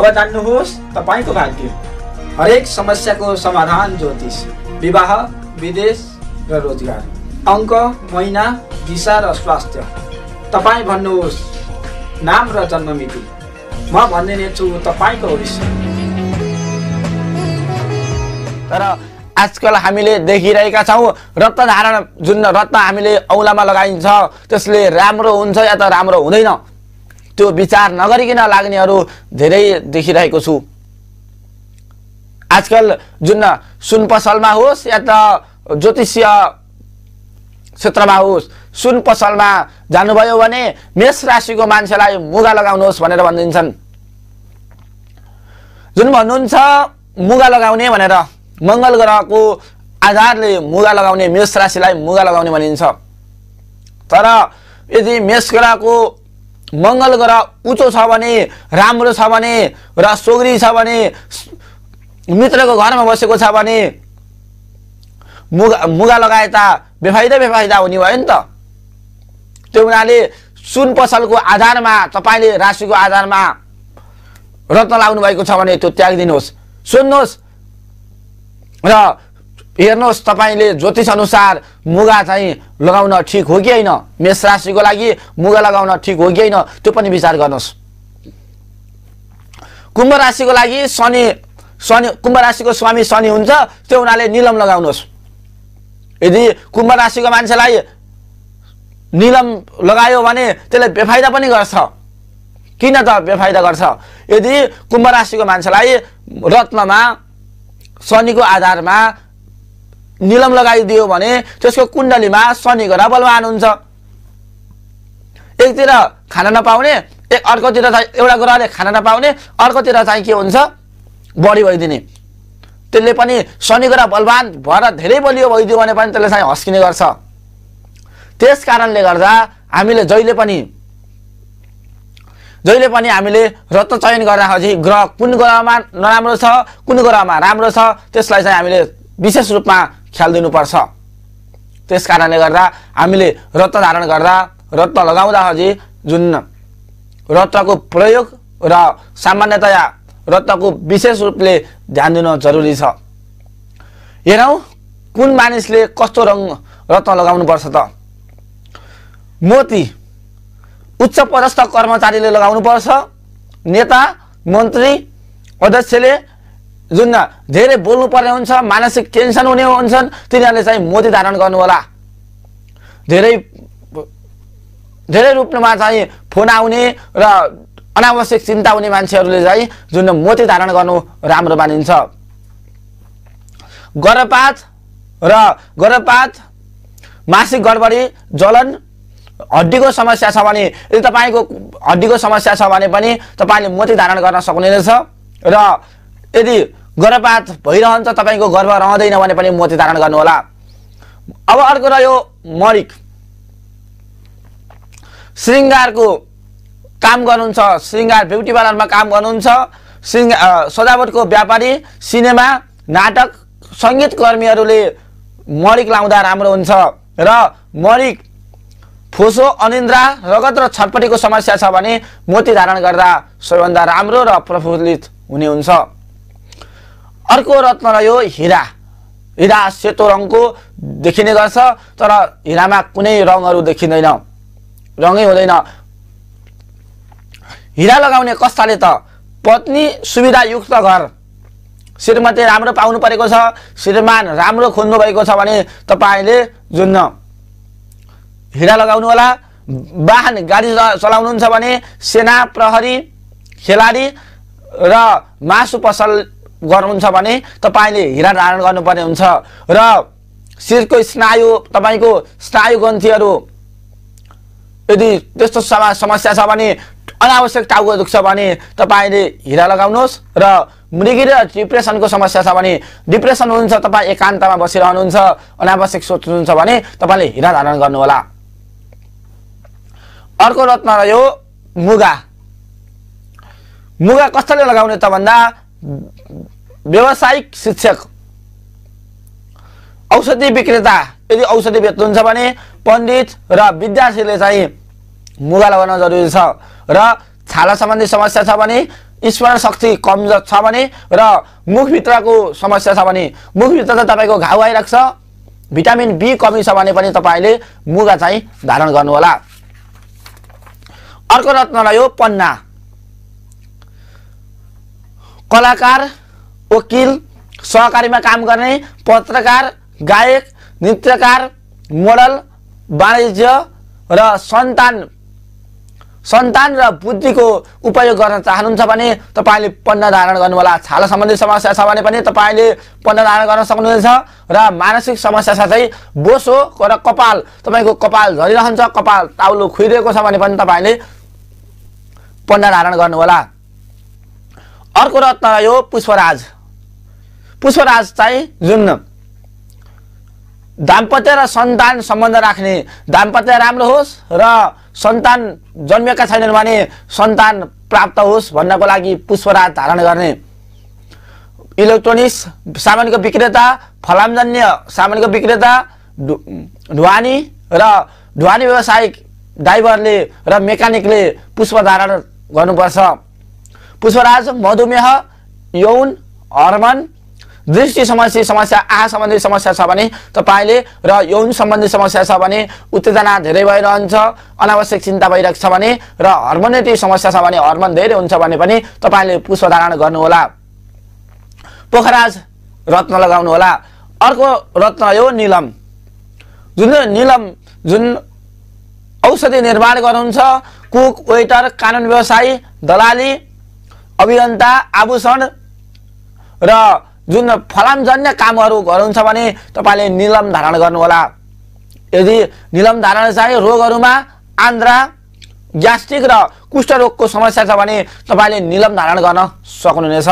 अब जान्नुहोस् तपाईँको भाग्य हरेक समस्याको समाधान ज्योतिष विवाह विदेश र रोजगार अङ्क महिना दिशा र स्वास्थ्य तपाईँ भन्नुहोस् नाम र जन्म मिति म छु तपाईँको भविष्य तर आजकल हामीले देखिरहेका छौँ रत्न धारण जुन रत्न हामीले औलामा लगाइन्छ त्यसले राम्रो हुन्छ या त राम्रो हुँदैन त्यो विचार नगरिकन लाग्नेहरू धेरै देखिरहेको छु आजकल जुन सुन पसलमा होस् या त ज्योतिषीय क्षेत्रमा होस् सुन पसलमा जानुभयो भने मेष राशिको मान्छेलाई मुगा लगाउनुहोस् भनेर भनिदिन्छन् जुन भन्नुहुन्छ मुगा लगाउने भनेर मङ्गल ग्रहको आधारले मुगा लगाउने मेष राशिलाई मुगा लगाउने भनिन्छ तर यदि मेष ग्रहको मङ्गल ग्रह उचो छ भने राम्रो छ भने र सोग्री छ भने मित्रको घरमा बसेको छ भने मुगा मुगा त बेफाइदा बेफाइदा हुने भयो नि त त्यो हुनाले सुन पसलको आधारमा तपाईँले राशिको आधारमा रत्न लाउनु भएको छ भने त्यो त्यागिदिनुहोस् सुन्नुहोस् र हेर्नुहोस् तपाईँले ज्योतिष अनुसार मुगा चाहिँ लगाउन ठिक हो कि होइन मेष राशिको लागि मुगा लगाउन ठिक हो कि होइन त्यो पनि विचार गर्नुहोस् कुम्भ राशिको लागि शनि शनि कुम्भ राशिको स्वामी शनि हुन्छ त्यो हुनाले निलम लगाउनुहोस् यदि कुम्भ राशिको मान्छेलाई निलम लगायो भने त्यसले बेफाइदा पनि गर्छ किन त बेफाइदा गर्छ यदि कुम्भ राशिको मान्छेलाई रत्नमा शनिको आधारमा निलम लगाइदियो भने त्यसको कुण्डलीमा शनि ग्रह बलवान हुन्छ एकतिर खाना नपाउने एक अर्कोतिर चाहिँ एउटा ग्रहले खाना नपाउने अर्कोतिर चाहिँ के हुन्छ बढी भइदिने त्यसले पनि शनि ग्रह बलवान भएर धेरै बलियो भइदियो भने पनि त्यसले चाहिँ हस्किने गर्छ त्यस कारणले गर्दा हामीले जहिले पनि जहिले पनि हामीले रत्न चयन गर्दाखेरि ग्रह कुन ग्रहमा नराम्रो छ कुन ग्रहमा राम्रो छ त्यसलाई चाहिँ हामीले विशेष रूपमा ख्याल दिनुपर्छ त्यस कारणले गर्दा हामीले रत्न धारण गर्दा रत्न लगाउँदाखेरि जुन रत्नको प्रयोग र सामान्यतया रत्नको विशेष रूपले ध्यान दिन जरुरी छ हेरौँ कुन मानिसले कस्तो रङ रत्न लगाउनुपर्छ त मोती उच्च पदस्थ कर्मचारीले लगाउनुपर्छ नेता मन्त्री अध्यक्षले जुन धेरै बोल्नु पर्ने हुन्छ मानसिक टेन्सन हुने हुन्छन् तिनीहरूले चाहिँ मोती धारण गर्नु होला धेरै धेरै रूपमा चाहिँ फोन आउने र अनावश्यक चिन्ता हुने मान्छेहरूले चाहिँ जुन मोती धारण गर्नु राम्रो मानिन्छ गर्भपात र गर्भपात मासिक गडबडी जलन हड्डीको समस्या छ भने यदि तपाईँको हड्डीको समस्या छ भने पनि तपाईँले मोती धारण गर्न सक्नुहुनेछ र यदि गर्भपात भइरहन्छ तपाईँको गर्भ रहँदैन भने पनि मोती धारण गर्नुहोला अब अर्को रह्यो मरिक श्रृङ्गारको काम गर्नुहुन्छ श्रृङ्गार ब्युटी पार्लरमा काम गर्नुहुन्छ श्रृङ्ग सजावटको व्यापारी सिनेमा नाटक सङ्गीत मरिक लाउँदा राम्रो हुन्छ र मरिक फोसो अनिन्द्रा रगत र छटपटीको समस्या छ भने मोती धारण गर्दा सबैभन्दा राम्रो र प्रफुल्लित हुने हुन्छ अर्को रत्न रह्यो हिरा हिरा सेतो रङको देखिने गर्छ तर हिरामा कुनै रङहरू देखिँदैन रङै हुँदैन हिरा लगाउने कस्ताले त पत्नी सुविधायुक्त घर श्रीमती राम्रो पाउनु परेको छ श्रीमान राम्रो खोज्नु भएको छ भने तपाईँले जुन हिरा लगाउनु होला वाहन गाडी चलाउनुहुन्छ भने सेना प्रहरी खेलाडी र मासु पसल गर्नुहुन्छ भने तपाईँले हिरा धारण गर्नुपर्ने हुन्छ र शिरको स्नायु तपाईँको स्नायुग्रन्थीहरू यदि त्यस्तो समा समस्या छ भने अनावश्यक टाउको दुख्छ भने तपाईँले हिरा लगाउनुहोस् र मृगी र डिप्रेसनको समस्या छ भने डिप्रेसन हुनुहुन्छ तपाईँ एकान्तमा बसिरहनुहुन्छ अनावश्यक सोच्नुहुन्छ भने तपाईँले हिरा धारण गर्नुहोला अर्को रत्न रह्यो मुगा मुगा कसरी लगाउने त भन्दा व्यवसायिक शिक्षक औषधि विक्रेता यदि औषधि बेच्नुहुन्छ भने पण्डित र विद्यार्थीले चाहिँ मुगा लगाउन जरुरी छ र छाला सम्बन्धी समस्या छ भने स्मरण शक्ति कमजोर छ भने र मुखभित्रको समस्या छ भने मुखभित्र त तपाईँको घाउ आइरहेको छ भिटामिन बी कमी छ भने पनि तपाईँले मुगा चाहिँ धारण गर्नुहोला अर्को रत्न रह्यो पन्ना कलाकार वकिल सहकारीमा काम गर्ने पत्रकार गायक नृत्यकार मोडल वाणिज्य र सन्तान सन्तान र बुद्धिको उपयोग गर्न चाहनुहुन्छ भने तपाईँले पन्न धारण गर्नुहोला छाला सम्बन्धी समस्या छ भने पनि तपाईँले पन्न धारण गर्न सक्नुहुनेछ र मानसिक समस्या साथै बोसो र कपाल तपाईँको कपाल झरिरहन्छ कपाल ताउलो खुइरहेको छ भने पनि तपाईँले पन्न धारण गर्नुहोला अर्को रत्न यो पुष्पराज पुष्पराज चाहिँ जुन दाम्पत्य र सन्तान सम्बन्ध राख्ने दाम्पत्य राम्रो होस् र सन्तान जन्मेका छैनन् भने सन्तान प्राप्त होस् भन्नको लागि पुष्पराज धारण गर्ने इलेक्ट्रोनिक्स सामानको विक्रेता फलामजन्य सामानको विक्रेता ढुवानी र ढुवानी व्यवसायिक ड्राइभरले र मेकानिकले पुष्प धारण गर्नुपर्छ पुष्पराज मधुमेह यौन हर्मन दृष्टि सम्बन्धी समस्या आहा सम्बन्धी समस्या छ भने तपाईँले र यौन सम्बन्धी समस्या छ भने उत्तेजना धेरै भइरहन्छ अनावश्यक चिन्ता भइरहेको छ भने र हर्मोनेटिभ समस्या छ भने हर्मोन धेरै हुन्छ भने पनि तपाईँले पुष्प धारण गर्नुहोला पोखराज रत्न लगाउनु होला अर्को रत्न यो निलम जुन निलम जुन औषधि निर्माण गर्नुहुन्छ कुक वेटर कानुन व्यवसायी दलाली अभियन्ता आभूषण र जुन फलामजन्य कामहरू गर्नुहुन्छ भने तपाईँले निलम धारण गर्नुहोला यदि निलम धारण चाहिँ रोगहरूमा आन्द्रा ग्यास्ट्रिक र कुष्ठरोगको समस्या छ भने तपाईँले निलम धारण गर्न सक्नुहुनेछ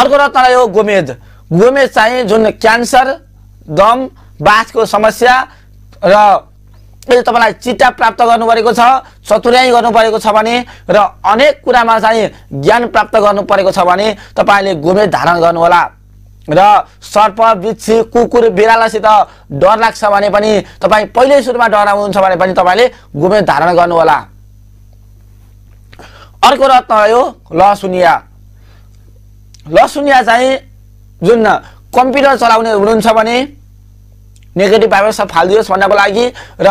अर्को रत्न रह्यो गोमेद गोमेद चाहिँ जुन क्यान्सर दम बाथको समस्या र यसले तपाईँलाई चिट्टा प्राप्त गर्नुपरेको छ चतुर्याइ गर्नुपरेको छ भने र अनेक कुरामा चाहिँ ज्ञान प्राप्त गर्नु परेको छ भने तपाईँले गुमे धारण गर्नुहोला र सर्प बिच्छी कुकुर बिरालासित डर लाग्छ भने पनि तपाईँ पहिल्यै सुरुमा डर डराउनुहुन्छ भने पनि तपाईँले गुमे धारण गर्नुहोला अर्को रत्न आयो लसुनिया लसुनिया चाहिँ जुन कम्प्युटर चलाउने हुनुहुन्छ भने नेगेटिभ सब फालिदियोस् भन्नको लागि र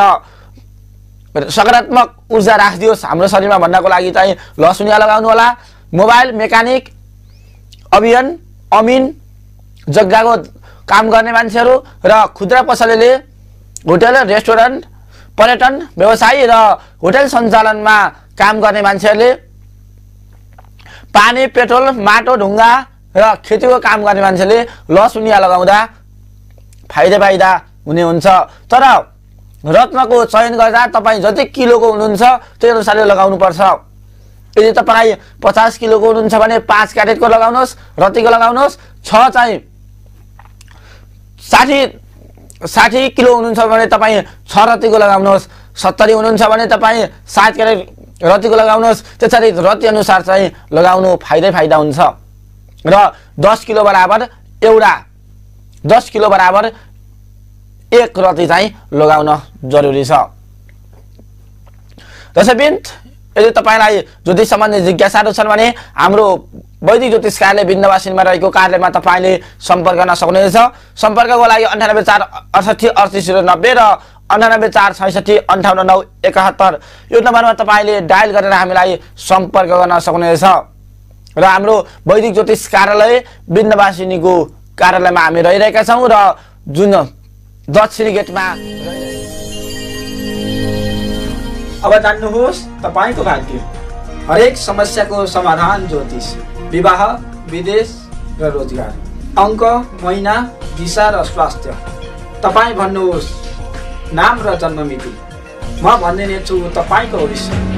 सकारात्मक ऊर्जा राखिदियोस् हाम्रो शरीरमा भन्नको लागि चाहिँ लसुनिया लगाउनु होला मोबाइल मेकानिक अभियान अमिन जग्गाको काम गर्ने मान्छेहरू र खुद्रा पसलेले होटल रेस्टुरेन्ट पर्यटन व्यवसायी र होटल सञ्चालनमा काम गर्ने मान्छेहरूले पानी पेट्रोल माटो ढुङ्गा र खेतीको काम गर्ने मान्छेले लसुनिया लगाउँदा फाइदा फाइदा हुने हुन्छ तर रत्नको चयन गर्दा तपाईँ जति किलोको हुनुहुन्छ त्यही अनुसारले लगाउनुपर्छ यदि तपाईँ पचास किलोको हुनुहुन्छ भने पाँच क्यारेटको लगाउनुहोस् रत्तीको लगाउनुहोस् छ चाहिँ साठी साठी किलो हुनुहुन्छ भने तपाईँ छ रत्तीको लगाउनुहोस् सत्तरी हुनुहुन्छ भने तपाईँ सात क्यारेट रत्तीको लगाउनुहोस् त्यसरी रत्ती अनुसार चाहिँ लगाउनु फाइदै फाइदा हुन्छ र दस किलो बराबर एउटा दस किलो बराबर एक रति चाहिँ लगाउन जरुरी छ दशबिन्द यदि तपाईँलाई ज्योतिष सम्बन्धी जिज्ञासाहरू छन् भने हाम्रो वैदिक ज्योतिष कार्यालय बिन्दवासिनमा रहेको कार्यालयमा तपाईँले सम्पर्क गर्न सक्नुहुनेछ सम्पर्कको लागि अन्ठानब्बे चार अडसठी अडतिस जिरो नब्बे र अन्ठानब्बे चार छैसठी अन्ठाउन्न नौ एकात्तर यो नम्बरमा तपाईँले डायल गरेर हामीलाई सम्पर्क गर्न सक्नुहुनेछ र हाम्रो वैदिक ज्योतिष कार्यालय बिन्दवासिनीको कार्यालयमा हामी रहिरहेका छौँ र जुन दक्षिणी गेटमा अब जान्नुहोस् तपाईँको भाग्य हरेक समस्याको समाधान ज्योतिष विवाह विदेश र रोजगार अङ्क महिना दिशा र स्वास्थ्य तपाईँ भन्नुहोस् नाम र जन्ममिति म छु तपाईँको भविष्य